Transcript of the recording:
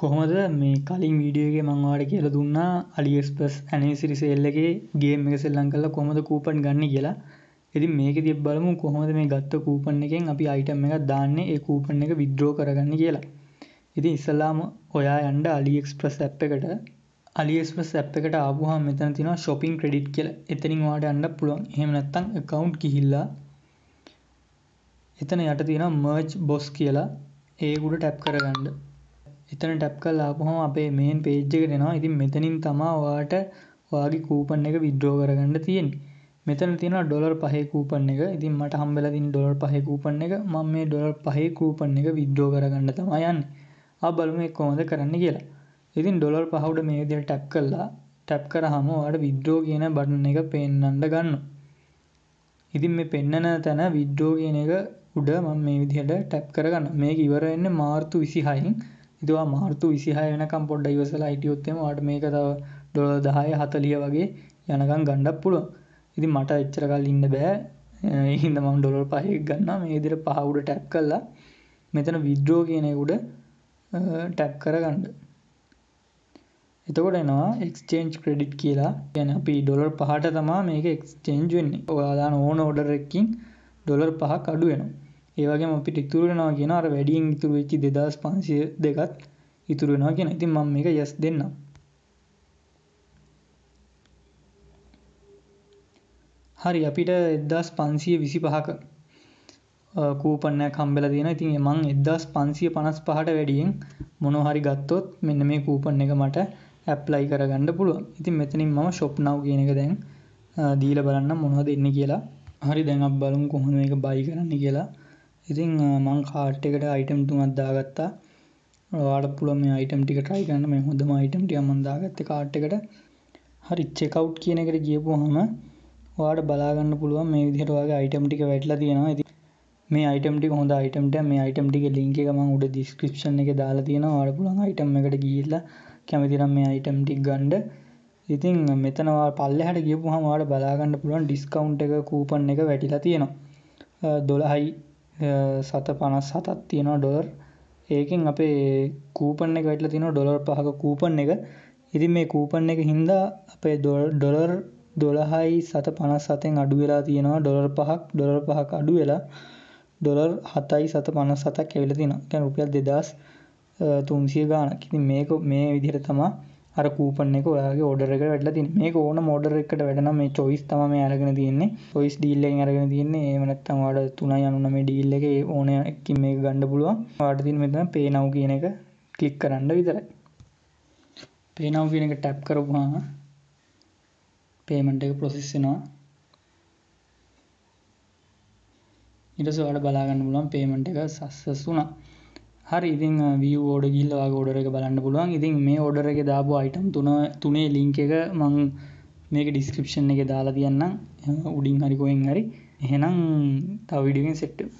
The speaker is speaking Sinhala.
කොහොමද මේ කලින් වීඩියගේ මංවාට කියල දුන්නා අලිස්පස් ඇනේසිරි සෙල්ලගේ ගේ මේ සෙල්ලං කල්ල කොමද කූපන් ගන්න කියලා එති මේක තිබ බලමු කොහොමද මේ ගත්ත කූපන් එකෙන් අපි අයිටම් එක දාන්නේ ඒ කූපන් එක විද්‍රෝ කරගන්න කියලා ඉති ඉස්සල්ලාම ඔයා යන්ඩ අලිෙක්ස්ප්‍රස් ඇප් එකට අලිස්පස් ඇප් එකට ආපුහා මෙතන තින ශොපින් ක්‍රඩිට් කියල එතනින් වාට අන්ඩ පුළුවන් හෙමනැත්තං එකකවුන්් කිහිල්ලා එතන යට තියෙන මර්ච් බොස් කියලා ඒකුඩ ටැප් කරගන්න එතන ටැප් කරලා ආපුවම අපේ මේන් පේජ් එකට එනවා. ඉතින් මෙතනින් තමයි ඔයාට ඔයාගේ කූපන් එක විත්ඩ්‍රෝ කරගන්න තියෙන්නේ. මෙතන තියෙනවා ඩොලර් 5 කූපන් එක. ඉතින් මට හම්බෙලා තියෙන ඩොලර් 5 කූපන් එක මම මේ ඩොලර් 5 කූපන් එක විත්ඩ්‍රෝ කරගන්න තමයි යන්නේ. ආ බලමු ඒක කොහොමද කරන්න කියලා. ඉතින් ඩොලර් 5 උඩ මේ විදිහට ටැප් කළා. ටැප් කරාම ඔයාලට විත්ඩ්‍රෝ කියන බටන් එක පෙන්වන්න ගන්නවා. ඉතින් මේ පෙන්නන තැන විත්ඩ්‍රෝ කියන එක උඩ මම මේ විදිහට ටැප් කරගන්නවා. මේක ඉවර වෙන්නේ මාර්තු 26 න්. ඉදවා මාර්තු විසිහය වෙනකම් පොඩ්ඩ ඉවසලා හිටියොත්තෙම වාට මේක තව ඩොලර් දහය හතලිය වගේ යනකම් ගණ්ඩක් පුළුවන් ඉතින් මට එච්චර කල් ඉන්න බෑ හින්ද මම ඩොලර් පහයක් ගන්න මේ විදිහට පහ උඩ ටැප් කළා මෙතන විඩ්‍රෝ කියන එක උඩ ටැප් කරගන්න එතකොට එනවා එක්ස්චේන්ජ් ක්‍රෙඩිට් කියලා ගැන අපි ඩොලර් පහට තමා මේක එක්ස්චේන්ජ් වෙන්නේ ඔයාදාන ඕන ඕඩර් එක්කින් ඩොලර් පහක් අඩුවෙනවා ඒවගේ අපිට ඉතුරෙනවා කියෙන අර වැඩියෙන් ඉතුර වෙච්චි දෙදස් පන්සිය දෙකත් ඉතුරෙනවා කියෙන ඉතින් මම එක යස් දෙන්න හරි අපිට එදස් පන්සිය විසි පහක කූපනය කම්බල දෙන ඉතින් එමං එදස් පන්සිය පනස් පහට වැඩියෙන් මොනොහරි ගත්තොත් මෙන්න මේ කූපන් එක මට ඇප්ලයි කරගන්න පුළුවන් ඉතින් මෙතනින් මම ශොප්නාව කියන එක දැන් දීල බලන්න මොනව දෙන්න කියලා හරි දැන් අප බලමු කොහොම එක බයි කරන්න කියලා ඉතින් මං කාට් එකට අයිටම් තුනක් දාගත්තා. ඔයාලට පුළුවන් මේ අයිටම් ටික try කරන්න. මේ හොඳම අයිටම් ටික මම දාගත්තේ කාට් එකට. හරි check out කියන එකට ගියපුවාම ඔයාලට බලා ගන්න පුළුවන් මේ විදිහට ඔයාගේ අයිටම් ටික වැටිලා තියෙනවා. ඉතින් මේ අයිටම් ටික හොඳ අයිටම් ටික මේ අයිටම් ටිකේ link එක මම උඩ description එකේ දාලා තියෙනවා. ඔයාලට පුළුවන් අයිටම් එකට ගිහිල්ලා කැමති නම් මේ අයිටම් ටික ගන්න. ඉතින් මෙතන ඔයා පල්ලෙහාට ගියපුවාම ඔයාලට බලා ගන්න පුළුවන් ඩිස්කවුන්ට් එක කූපන් එක වැටිලා තියෙනවා. 12යි සත පනස් සතත් තියෙනවා ඩොර් ඒකෙන් අපේ කූපන එක වැටල තින ඩොලර් පහක කූපන් එක ඉතින් මේ කූපන් එක හින්දා අපේ ඩොලර් දොළහයි සත පනස් සතෙන් අඩු වෙලා තියෙනවා ඩොලර් පහක් ඩොලර් පහක් අඩු වෙලා ඩොලර් හතයි සත පනස් සතක් ඇවිල තින ැ රුපියල් දෙදස් තුන්සිය ගාන ඉතින් මේක මේ විදිහට තමා අර කූපන් එක ඔයාගේ ඕඩර එක වැඩලා තින් මේ ඕන මෝඩර එකට වැඩන මේ චොයිස් තම මේ අරගෙන තියන්නේ පොයිස් ඩීල්ලෙන් අරගෙන තියන්නේ ඒමනත්තම් වාඩ තුනයි යනුන මේ ඩීල්ල එක ඕන එක්කින් මේ ගණ්ඩ පුළුවන් වාඩතින් මෙතන පේනව් කියන එක කලික් කරන්න විතරයි පේනව් කියන එක ටැප් කරපුහම පේමන්ට එක ප්‍රොසෙස්සෙනවා ඉටස වඩ බලාගන්න පුලන් පේමට එක සස්සස් වුණා හරි ඉතින් විය ෝඩ ගිල්ලවා ගෝඩර එක බලන්න පුළුවන් ඉතින් මේ ෝඩර එක දාපු අයිටම් තුන තුනේ ලිංක එක මං මේක ඩිස්ක්‍රපෂන් එක දාලා තියන්න එම උඩින් හරිකොයෙන් හරි එහෙනම් තවිඩිගෙන් සෙට්ටම්